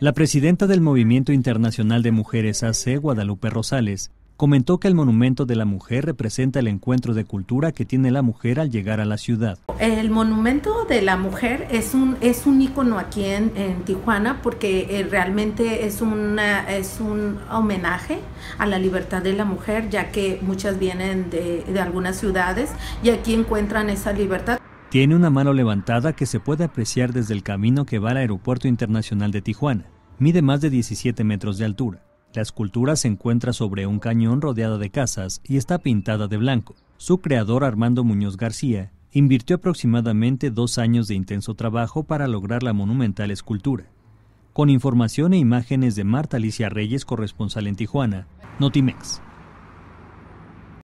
La presidenta del Movimiento Internacional de Mujeres AC, Guadalupe Rosales, comentó que el Monumento de la Mujer representa el encuentro de cultura que tiene la mujer al llegar a la ciudad. El Monumento de la Mujer es un, es un ícono aquí en, Tijuana porque eh, realmente es, es un homenaje a la libertad de la mujer, ya que muchas vienen de, de algunas ciudades y aquí encuentran esa libertad. Tiene una mano levantada que se puede apreciar desde el camino que va al Aeropuerto Internacional de Tijuana. Mide más de 17 metros de altura. La escultura se encuentra sobre un cañón rodeada de casas y está pintada de blanco. Su creador Armando Muñoz García invirtió aproximadamente dos años de intenso trabajo para lograr la monumental escultura. Con información e imágenes de Marta Alicia Reyes, corresponsal en Tijuana, Notimex.